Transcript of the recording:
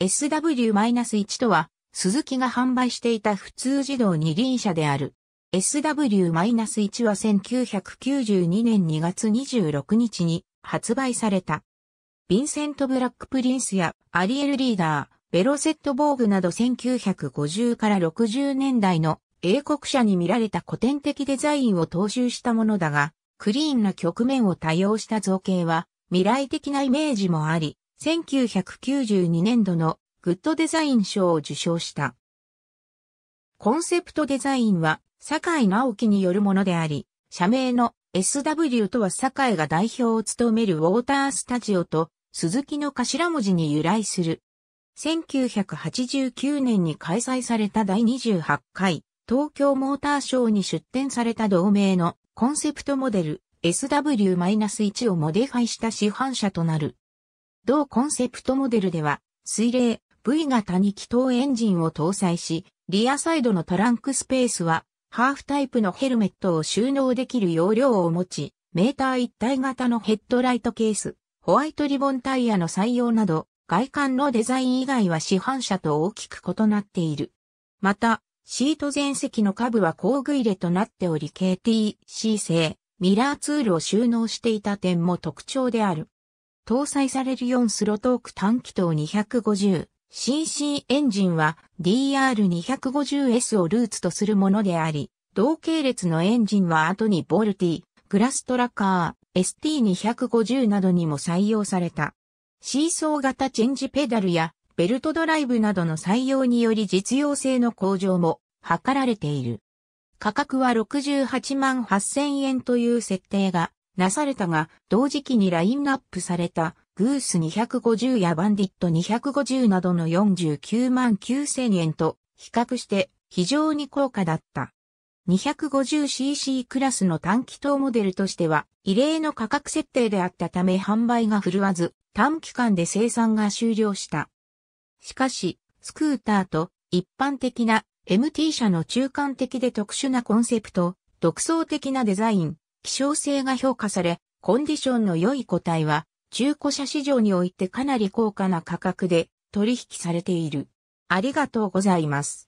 SW-1 とは、鈴木が販売していた普通自動二輪車である。SW-1 は1992年2月26日に発売された。ヴィンセント・ブラック・プリンスやアリエル・リーダー、ベロセット・ボーグなど1950から60年代の英国車に見られた古典的デザインを踏襲したものだが、クリーンな局面を多用した造形は未来的なイメージもあり、1992年度のグッドデザイン賞を受賞した。コンセプトデザインは、坂井直樹によるものであり、社名の SW とは坂井が代表を務めるウォータースタジオと鈴木の頭文字に由来する。1989年に開催された第28回東京モーターショーに出展された同名のコンセプトモデル SW-1 をモディファイした市販車となる同コンセプトモデルでは、水冷 V 型に気筒エンジンを搭載し、リアサイドのトランクスペースは、ハーフタイプのヘルメットを収納できる容量を持ち、メーター一体型のヘッドライトケース、ホワイトリボンタイヤの採用など、外観のデザイン以外は市販車と大きく異なっている。また、シート前席の下部は工具入れとなっており KTC 製、ミラーツールを収納していた点も特徴である。搭載される4スロトーク短気筒 250cc エンジンは DR250S をルーツとするものであり、同系列のエンジンは後にボルティ、グラストラカー、ST250 などにも採用された。シーソー型チェンジペダルやベルトドライブなどの採用により実用性の向上も図られている。価格は68万8000円という設定がなされたが、同時期にラインナップされた、グース250やバンディット250などの49万9000円と比較して非常に高価だった。250cc クラスの短気筒モデルとしては異例の価格設定であったため販売が振るわず短期間で生産が終了した。しかし、スクーターと一般的な MT 車の中間的で特殊なコンセプト、独創的なデザイン、希少性が評価され、コンディションの良い個体は、中古車市場においてかなり高価な価格で取引されている。ありがとうございます。